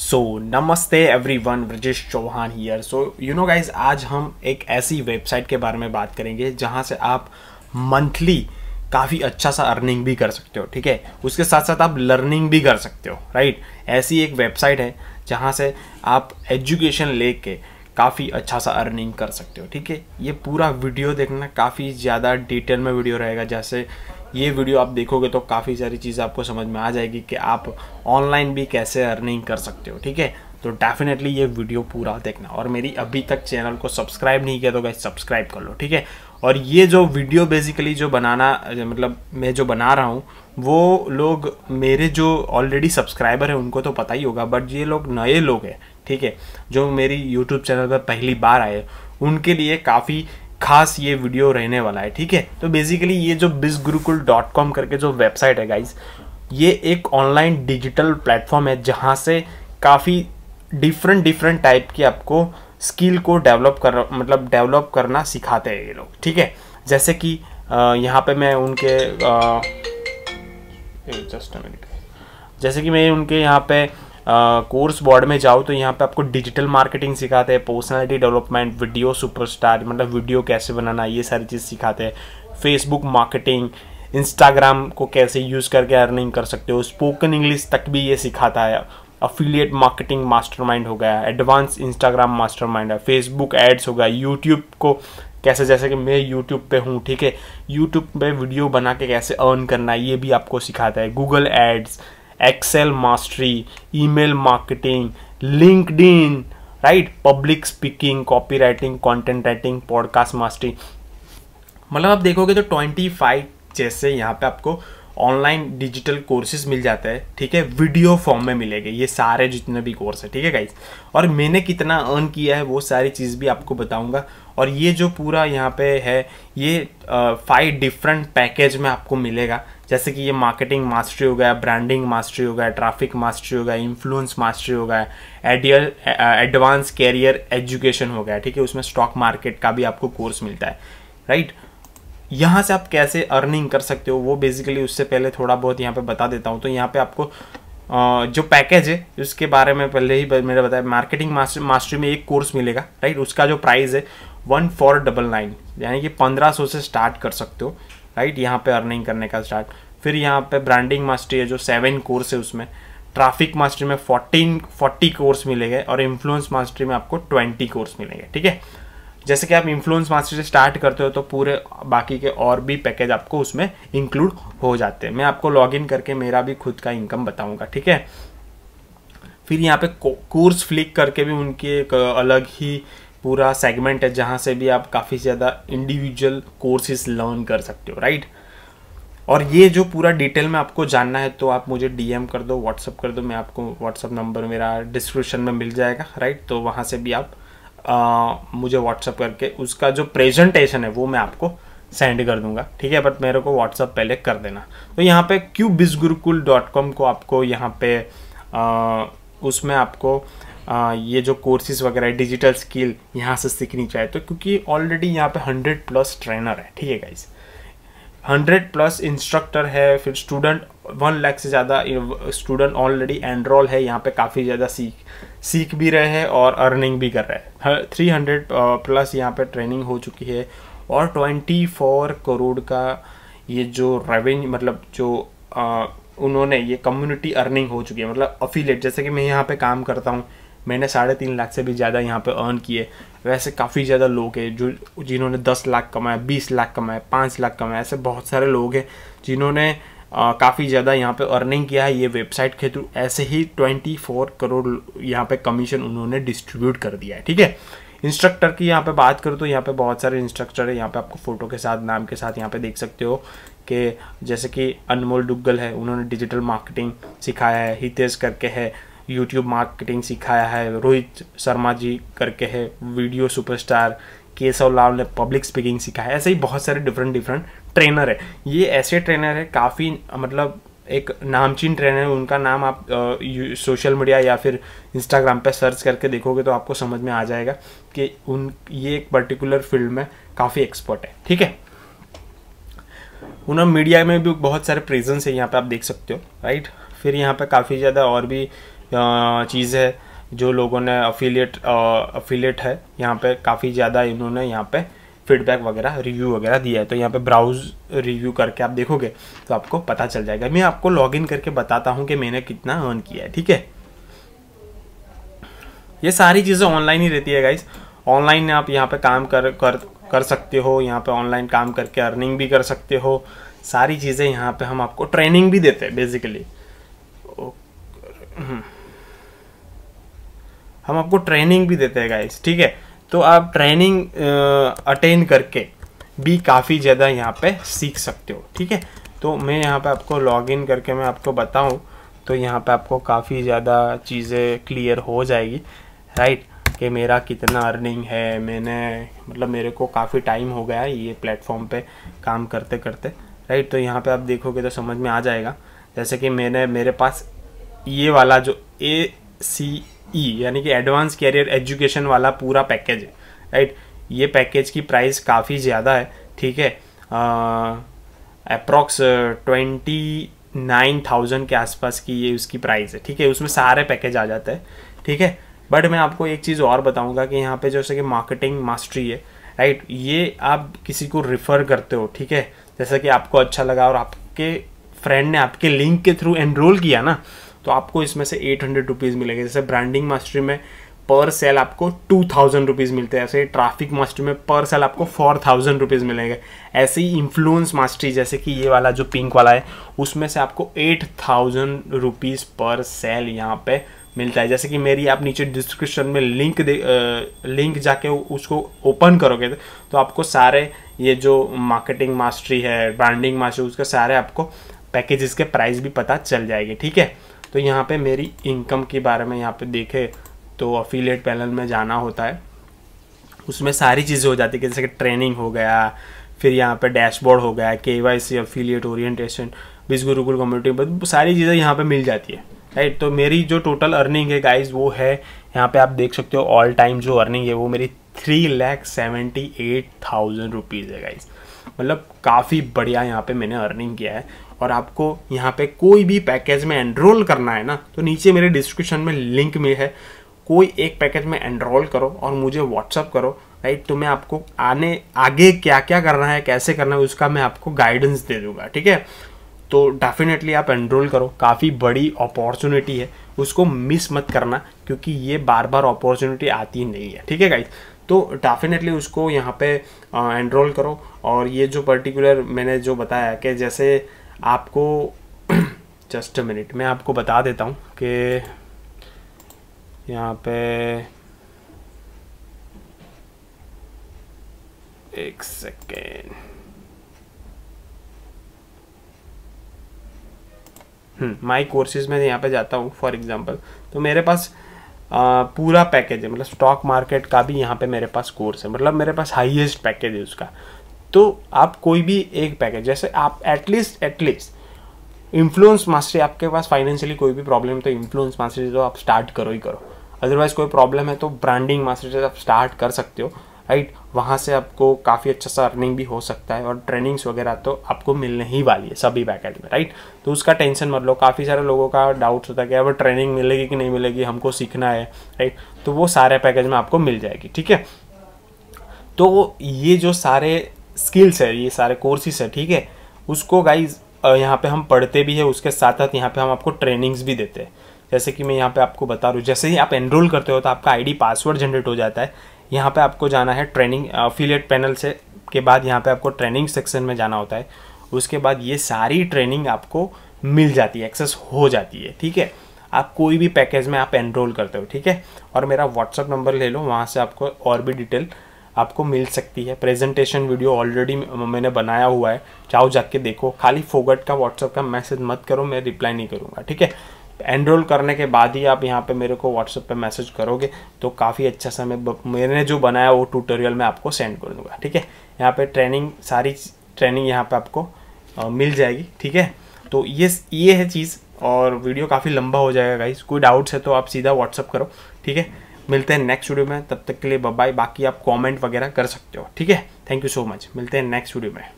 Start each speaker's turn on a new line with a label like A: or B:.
A: सो नमस्ते everyone Brajesh Chauhan here so you know guys आज हम एक ऐसी वेबसाइट के बारे में बात करेंगे जहाँ से आप मंथली काफ़ी अच्छा सा अर्निंग भी कर सकते हो ठीक है उसके साथ साथ आप लर्निंग भी कर सकते हो राइट ऐसी एक वेबसाइट है जहाँ से आप एजुकेशन ले कर काफ़ी अच्छा सा अर्निंग कर सकते हो ठीक है ये पूरा वीडियो देखना काफ़ी ज़्यादा डिटेल में वीडियो रहेगा जैसे ये वीडियो आप देखोगे तो काफ़ी सारी चीज़ आपको समझ में आ जाएगी कि आप ऑनलाइन भी कैसे अर्निंग कर सकते हो ठीक है तो डेफिनेटली ये वीडियो पूरा देखना और मेरी अभी तक चैनल को सब्सक्राइब नहीं किया तो गाइज सब्सक्राइब कर लो ठीक है और ये जो वीडियो बेसिकली जो बनाना मतलब मैं जो बना रहा हूँ वो लोग मेरे जो ऑलरेडी सब्सक्राइबर हैं उनको तो पता ही होगा बट ये लोग नए लोग हैं ठीक है जो मेरी यूट्यूब चैनल पर पहली बार आए उनके लिए काफ़ी खास ये वीडियो रहने वाला है ठीक है तो बेसिकली ये जो बिज गुरुकुल डॉट कॉम करके जो वेबसाइट है गाइज ये एक ऑनलाइन डिजिटल प्लेटफॉर्म है जहाँ से काफ़ी डिफरेंट डिफरेंट टाइप की आपको स्किल को डेवलप कर मतलब डेवलप करना सिखाते हैं ये लोग ठीक है जैसे कि यहाँ पे मैं उनके जस्ट जैसे कि मैं उनके यहाँ पे कोर्स बोर्ड में जाओ तो यहाँ पे आपको डिजिटल मार्केटिंग सिखाते हैं पर्सनालिटी डेवलपमेंट वीडियो सुपरस्टार मतलब वीडियो कैसे बनाना ये सारी चीज़ सिखाते हैं फेसबुक मार्केटिंग इंस्टाग्राम को कैसे यूज़ करके अर्निंग कर सकते हो स्पोकन इंग्लिश तक भी ये सिखाता है अफिलियट मार्केटिंग मास्टरमाइंड हो गया एडवांस इंस्टाग्राम मास्टरमाइंड है फेसबुक एड्स हो गया यूट्यूब को कैसे जैसे कि मैं यूट्यूब पे हूँ ठीक है यूट्यूब पे वीडियो बना के कैसे अर्न करना है ये भी आपको सिखाता है Google ads Excel mastery email marketing linked right public speaking copywriting content writing podcast mastery मतलब आप देखोगे तो ट्वेंटी फाइव जैसे यहाँ पे आपको ऑनलाइन डिजिटल कोर्सेज मिल जाते हैं ठीक है वीडियो फॉर्म में मिलेंगे ये सारे जितने भी कोर्स है ठीक है गाइज और मैंने कितना अर्न किया है वो सारी चीज़ भी आपको बताऊंगा और ये जो पूरा यहाँ पे है ये फाइव डिफरेंट पैकेज में आपको मिलेगा जैसे कि ये मार्केटिंग मास्टरी हो गया ब्रांडिंग मास्टरी हो गया ट्रैफिक मास्टरी हो गया इन्फ्लुएंस मास्टरी हो गया एडियल एडवांस कैरियर एजुकेशन हो गया ठीक है उसमें स्टॉक मार्केट का भी आपको कोर्स मिलता है राइट right? यहाँ से आप कैसे अर्निंग कर सकते हो वो बेसिकली उससे पहले थोड़ा बहुत यहाँ पे बता देता हूँ तो यहाँ पे आपको जो पैकेज है उसके बारे में पहले ही मैंने बताया मार्केटिंग मास्टर मास्टरी में एक कोर्स मिलेगा राइट उसका जो प्राइस है वन फोर डबल नाइन यानी कि पंद्रह सौ से स्टार्ट कर सकते हो राइट यहाँ पे अर्निंग करने का स्टार्ट फिर यहाँ पे ब्रांडिंग मास्टरी है जो सेवन कोर्स है उसमें ट्रैफिक मास्टरी में फोर्टीन फोर्टी कोर्स मिलेगा और इन्फ्लुएंस मास्टरी में आपको ट्वेंटी कोर्स मिलेंगे ठीक है जैसे कि आप इन्फ्लुएंस मास्टर से स्टार्ट करते हो तो पूरे बाकी के और भी पैकेज आपको उसमें इंक्लूड हो जाते हैं मैं आपको लॉग इन करके मेरा भी खुद का इनकम बताऊंगा ठीक है फिर यहाँ पे कोर्स फ्लिक करके भी उनकी एक अलग ही पूरा सेगमेंट है जहाँ से भी आप काफ़ी ज़्यादा इंडिविजुअल कोर्सेज लर्न कर सकते हो राइट और ये जो पूरा डिटेल में आपको जानना है तो आप मुझे डीएम कर दो व्हाट्सअप कर दो मैं आपको व्हाट्सअप नंबर मेरा डिस्क्रिप्शन में मिल जाएगा राइट तो वहाँ से भी आप आ, मुझे व्हाट्सअप करके उसका जो प्रेजेंटेशन है वो मैं आपको सेंड कर दूंगा ठीक है बट मेरे को व्हाट्सअप पहले कर देना तो यहाँ पे क्यू गुरुकुल डॉट कॉम को आपको यहाँ पे आ, उसमें आपको आ, ये जो कोर्सेज वगैरह डिजिटल स्किल यहाँ से सीखनी चाहिए तो क्योंकि ऑलरेडी यहाँ पे हंड्रेड प्लस ट्रेनर है ठीक है गाइज हंड्रेड प्लस इंस्ट्रक्टर है फिर स्टूडेंट वन लाख से ज़्यादा स्टूडेंट ऑलरेडी एनरोल है यहाँ पे काफ़ी ज़्यादा सीख सीख भी रहे हैं और अर्निंग भी कर रहे हैं थ्री हंड्रेड प्लस यहाँ पे ट्रेनिंग हो चुकी है और ट्वेंटी फोर करोड़ का ये जो रेवेन्यू मतलब जो आ, उन्होंने ये कम्युनिटी अर्निंग हो चुकी है मतलब अफिलेट जैसे कि मैं यहाँ पे काम करता हूँ मैंने साढ़े तीन लाख से भी ज़्यादा यहाँ पे अर्न किए वैसे काफ़ी ज़्यादा लोग हैं जो जिन्होंने दस लाख कमाया बीस लाख कमाया पाँच लाख कमाया ऐसे बहुत सारे लोग हैं जिन्होंने काफ़ी ज़्यादा यहाँ पे अर्निंग किया है ये वेबसाइट के थ्रू ऐसे ही 24 करोड़ यहाँ पे कमीशन उन्होंने डिस्ट्रीब्यूट कर दिया है ठीक है इंस्ट्रक्टर की यहाँ पे बात करूँ तो यहाँ पे बहुत सारे इंस्ट्रक्टर है यहाँ पे आपको फ़ोटो के साथ नाम के साथ यहाँ पे देख सकते हो कि जैसे कि अनमोल डुग्गल है उन्होंने डिजिटल मार्केटिंग सिखाया है हितेश करके है यूट्यूब मार्केटिंग सिखाया है रोहित शर्मा जी करके है वीडियो सुपरस्टार केशव लाल ने पब्लिक स्पीकिंग सिखाया है ऐसे ही बहुत सारे डिफरेंट डिफरेंट ट्रेनर है ये ऐसे ट्रेनर है काफ़ी मतलब एक नामचीन ट्रेनर है उनका नाम आप सोशल मीडिया या फिर इंस्टाग्राम पे सर्च करके देखोगे तो आपको समझ में आ जाएगा कि उन ये एक पर्टिकुलर फील्ड में काफ़ी एक्सपर्ट है ठीक है उन्होंने मीडिया में भी बहुत सारे प्रेजेंस है यहाँ पे आप देख सकते हो राइट फिर यहाँ पे काफ़ी ज़्यादा और भी चीज़ है जो लोगों ने अफिलिएट अफिलिएट है यहाँ पे काफ़ी ज़्यादा इन्होंने यहाँ पे फीडबैक वगैरह रिव्यू वगैरह दिया है तो यहाँ पे ब्राउज रिव्यू करके आप देखोगे तो आपको पता चल जाएगा मैं आपको लॉग इन करके बताता हूँ कि मैंने कितना अर्न किया है ठीक है ये सारी चीज़ें ऑनलाइन ही रहती है गाइस ऑनलाइन आप यहाँ पे काम कर कर कर सकते हो यहाँ पे ऑनलाइन काम करके अर्निंग भी कर सकते हो सारी चीज़ें यहाँ पे हम आपको ट्रेनिंग भी देते हैं बेसिकली हम्म। हम आपको ट्रेनिंग भी देते हैं गाइस ठीक है तो आप ट्रेनिंग अटेंड करके भी काफ़ी ज़्यादा यहाँ पे सीख सकते हो ठीक है तो मैं यहाँ पे आपको लॉग इन करके मैं आपको बताऊँ तो यहाँ पे आपको काफ़ी ज़्यादा चीज़ें क्लियर हो जाएगी राइट कि मेरा कितना अर्निंग है मैंने मतलब मेरे को काफ़ी टाइम हो गया ये प्लेटफॉर्म पे काम करते करते राइट तो यहाँ पे आप देखोगे तो समझ में आ जाएगा जैसे कि मैंने मेरे पास ये वाला जो ए सी ई e, यानी कि एडवांस कैरियर एजुकेशन वाला पूरा पैकेज है राइट ये पैकेज की प्राइस काफ़ी ज़्यादा है ठीक है अप्रॉक्स ट्वेंटी नाइन थाउजेंड के आसपास की ये उसकी प्राइस है ठीक है उसमें सारे पैकेज आ जाता है ठीक है बट मैं आपको एक चीज़ और बताऊंगा कि यहाँ पे जैसे कि मार्केटिंग मास्टरी है राइट ये आप किसी को रिफ़र करते हो ठीक है जैसा कि आपको अच्छा लगा और आपके फ्रेंड ने आपके लिंक के थ्रू एनरोल किया ना तो आपको इसमें से एट हंड्रेड रुपीज़ मिलेंगे जैसे ब्रांडिंग मास्टरी में पर सेल आपको टू थाउजेंड रुपीज़ मिलते हैं ऐसे ट्रैफिक मास्टरी में पर सेल आपको फोर थाउजेंड रुपीज़ मिलेंगे ऐसे ही इन्फ्लुएंस मास्टरी जैसे कि ये वाला जो पिंक वाला है उसमें से आपको एट थाउजेंड रुपीज़ पर सेल यहाँ पे मिलता है जैसे कि मेरी आप नीचे डिस्क्रिप्शन में लिंक दे आ, लिंक जाके उसको ओपन करोगे तो आपको सारे ये जो मार्केटिंग मास्टरी है ब्रांडिंग मास्टरी उसके सारे आपको पैकेजेस के प्राइस भी पता चल जाएगी ठीक है तो यहाँ पे मेरी इनकम के बारे में यहाँ पे देखे तो अफिलेट पैनल में जाना होता है उसमें सारी चीज़ें हो जाती है जैसे कि ट्रेनिंग हो गया फिर यहाँ पे डैशबोर्ड हो गया के वाई सी अफिलियट ओरिएंटेशन बिज गुरुकुल कम्युनिटी सारी चीज़ें यहाँ पे मिल जाती है राइट तो मेरी जो टोटल अर्निंग है गाइज वो है यहाँ पे आप देख सकते हो ऑल टाइम जो अर्निंग है वो मेरी three lakh seventy eight thousand rupees है गाइज मतलब काफ़ी बढ़िया यहाँ पे मैंने अर्निंग किया है और आपको यहाँ पे कोई भी पैकेज में एनरोल करना है ना तो नीचे मेरे डिस्क्रिप्शन में लिंक में है कोई एक पैकेज में एनरोल करो और मुझे व्हाट्सअप करो राइट तो मैं आपको आने आगे क्या क्या करना है कैसे करना है उसका मैं आपको गाइडेंस दे दूंगा ठीक है तो डेफिनेटली आप एनरोल करो काफ़ी बड़ी अपॉर्चुनिटी है उसको मिस मत करना क्योंकि ये बार बार अपॉर्चुनिटी आती नहीं है ठीक है गाइज तो डेफिनेटली उसको यहाँ पे एनरोल करो और ये जो पर्टिकुलर मैंने जो बताया कि जैसे आपको जस्ट अ मिनट मैं आपको बता देता हूँ कि यहाँ पे एक सेकेंड माई कोर्सेज में यहाँ पे जाता हूँ फॉर एग्जांपल तो मेरे पास आ, पूरा पैकेज है मतलब स्टॉक मार्केट का भी यहाँ पे मेरे पास कोर्स है मतलब मेरे पास हाईएस्ट पैकेज है उसका तो आप कोई भी एक पैकेज जैसे आप एटलीस्ट एटलीस्ट इन्फ्लुएंस मास्टरी आपके पास फाइनेंशियली कोई भी प्रॉब्लम तो इन्फ्लुएंस मास्टरी तो आप स्टार्ट करो ही करो अदरवाइज कोई प्रॉब्लम है तो ब्रांडिंग मास्टरी से आप स्टार्ट कर सकते हो राइट वहाँ से आपको काफ़ी अच्छा सा अर्निंग भी हो सकता है और ट्रेनिंग्स वगैरह तो आपको मिलने ही वाली है सभी पैकेज में राइट तो उसका टेंशन मत लो काफ़ी सारे लोगों का डाउट होता है कि अब ट्रेनिंग मिलेगी कि नहीं मिलेगी हमको सीखना है राइट तो वो सारे पैकेज में आपको मिल जाएगी ठीक है तो ये जो सारे स्किल्स है ये सारे कोर्सेस है ठीक है उसको गाइज यहाँ पे हम पढ़ते भी है उसके साथ साथ यहाँ पे हम आपको ट्रेनिंग्स भी देते हैं जैसे कि मैं यहाँ पे आपको बता रहा हूँ जैसे ही आप एनरोल करते हो तो आपका आईडी पासवर्ड जनरेट हो जाता है यहाँ पे आपको जाना है ट्रेनिंग अफिलियट पैनल से के बाद यहाँ पे आपको ट्रेनिंग सेक्शन में जाना होता है उसके बाद ये सारी ट्रेनिंग आपको मिल जाती है एक्सेस हो जाती है ठीक है आप कोई भी पैकेज में आप एनरोल करते हो ठीक है और मेरा व्हाट्सअप नंबर ले लो वहाँ से आपको और भी डिटेल आपको मिल सकती है प्रेजेंटेशन वीडियो ऑलरेडी मैंने बनाया हुआ है चाहो जाके देखो खाली फोगट का व्हाट्सअप का मैसेज मत करो मैं रिप्लाई नहीं करूँगा ठीक है एनरोल करने के बाद ही आप यहाँ पे मेरे को व्हाट्सअप पे मैसेज करोगे तो काफ़ी अच्छा सा मैं मैंने जो बनाया वो ट्यूटोरियल मैं आपको सेंड कर दूँगा ठीक है यहाँ पे ट्रेनिंग सारी ट्रेनिंग यहाँ पे आपको आ, मिल जाएगी ठीक है तो ये ये है चीज़ और वीडियो काफ़ी लंबा हो जाएगा गाइस कोई डाउट्स है तो आप सीधा व्हाट्सअप करो ठीक है मिलते हैं नेक्स्ट वीडियो में तब तक के लिए बाय बाकी आप कमेंट वगैरह कर सकते हो ठीक है थैंक यू सो मच मिलते हैं नेक्स्ट वीडियो में